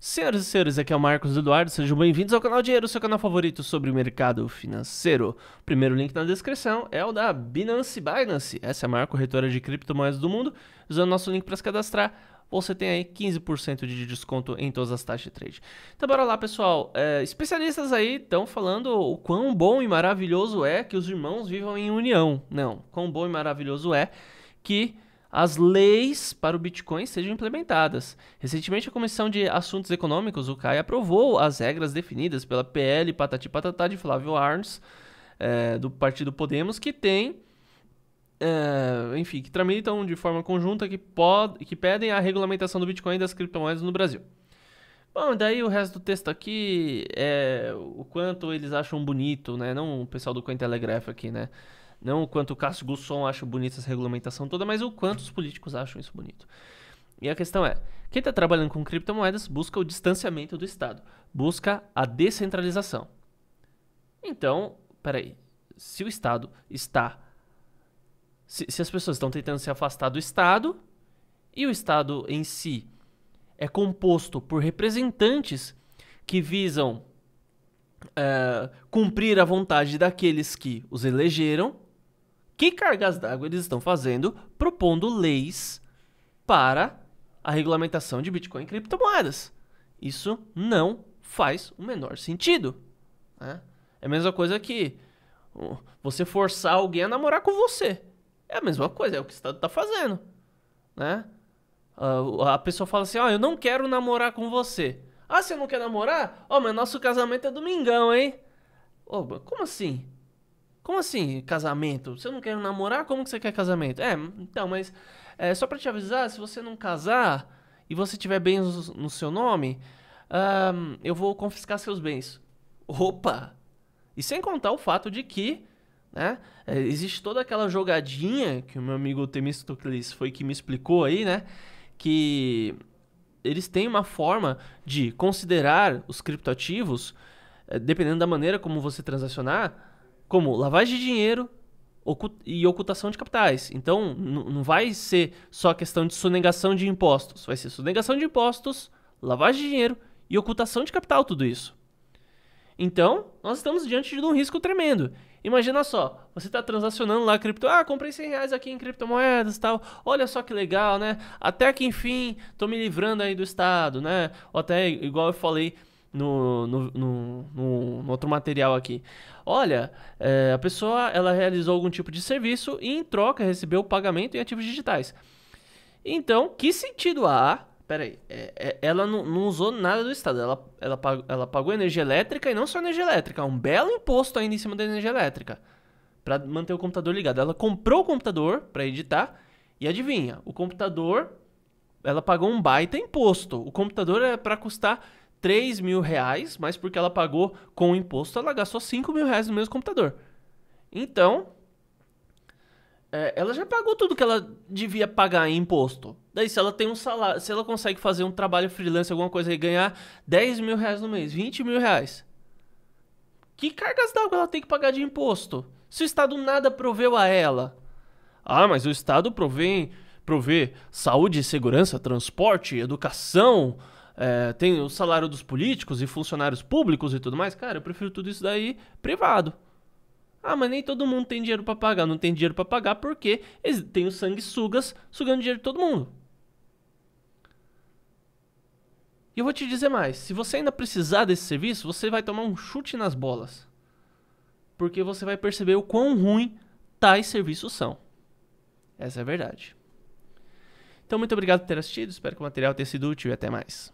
Senhoras e senhores, aqui é o Marcos Eduardo, sejam bem-vindos ao canal Dinheiro, seu canal favorito sobre o mercado financeiro. O primeiro link na descrição é o da Binance Binance, essa é a maior corretora de criptomoedas do mundo. Usando nosso link para se cadastrar, você tem aí 15% de desconto em todas as taxas de trade. Então bora lá, pessoal. É, especialistas aí estão falando o quão bom e maravilhoso é que os irmãos vivam em união. Não, quão bom e maravilhoso é que as leis para o Bitcoin sejam implementadas. Recentemente, a Comissão de Assuntos Econômicos, o CAI, aprovou as regras definidas pela PL Patati Patatá de Flávio Arns, é, do Partido Podemos, que tem. É, enfim, que tramitam de forma conjunta que, pod, que pedem a regulamentação do Bitcoin e das criptomoedas no Brasil. Bom, daí o resto do texto aqui é o quanto eles acham bonito, né? Não o pessoal do Cointelegraph aqui, né? Não o quanto o Cássio Gusson acha bonita essa regulamentação toda, mas o quanto os políticos acham isso bonito. E a questão é: quem está trabalhando com criptomoedas busca o distanciamento do Estado, busca a descentralização. Então, peraí, se o Estado está. Se, se as pessoas estão tentando se afastar do Estado, e o Estado em si é composto por representantes que visam eh, cumprir a vontade daqueles que os elegeram, que cargas d'água eles estão fazendo propondo leis para a regulamentação de Bitcoin e criptomoedas. Isso não faz o menor sentido. Né? É a mesma coisa que você forçar alguém a namorar com você. É a mesma coisa, é o que o Estado está fazendo. Né? Ah, a pessoa fala assim: oh, eu não quero namorar com você. Ah, você não quer namorar? Ó, oh, mas nosso casamento é domingão, hein? Oh, como assim? Como assim, casamento? Você não quer namorar? Como que você quer casamento? É, então, mas é, só para te avisar, se você não casar e você tiver bens no seu nome, um, eu vou confiscar seus bens. Opa! E sem contar o fato de que, né, é, existe toda aquela jogadinha que o meu amigo Temistocles foi que me explicou aí, né, que eles têm uma forma de considerar os criptoativos, é, dependendo da maneira como você transacionar, como lavagem de dinheiro e ocultação de capitais. Então, não vai ser só questão de sonegação de impostos, vai ser sonegação de impostos, lavagem de dinheiro e ocultação de capital, tudo isso. Então, nós estamos diante de um risco tremendo. Imagina só, você está transacionando lá cripto, ah, comprei 100 reais aqui em criptomoedas e tal, olha só que legal, né? Até que enfim, estou me livrando aí do Estado, né? Ou até igual eu falei no, no, no, no outro material aqui. Olha, é, a pessoa ela realizou algum tipo de serviço e em troca recebeu o pagamento em ativos digitais. Então, que sentido há? Peraí, é, é, ela não, não, usou nada do Estado. Ela, ela, pagou, ela pagou energia elétrica e não só energia elétrica, um belo imposto ainda em cima da energia elétrica para manter o computador ligado. Ela comprou o computador para editar e adivinha, o computador ela pagou um baita imposto. O computador é para custar 3 mil reais, mas porque ela pagou com o imposto, ela gastou 5 mil reais no mesmo computador. Então, é, ela já pagou tudo que ela devia pagar em imposto. Daí, se ela tem um salário, se ela consegue fazer um trabalho freelance, alguma coisa e ganhar 10 mil reais no mês, 20 mil reais. Que cargas d'água ela tem que pagar de imposto? Se o Estado nada proveu a ela. Ah, mas o Estado provém, provê saúde, segurança, transporte, educação, é, tem o salário dos políticos e funcionários públicos e tudo mais, cara, eu prefiro tudo isso daí privado. Ah, mas nem todo mundo tem dinheiro para pagar. Não tem dinheiro para pagar porque tem os sugas sugando dinheiro de todo mundo. E eu vou te dizer mais: se você ainda precisar desse serviço, você vai tomar um chute nas bolas. Porque você vai perceber o quão ruim tais serviços são. Essa é a verdade. Então, muito obrigado por ter assistido. Espero que o material tenha sido útil e até mais.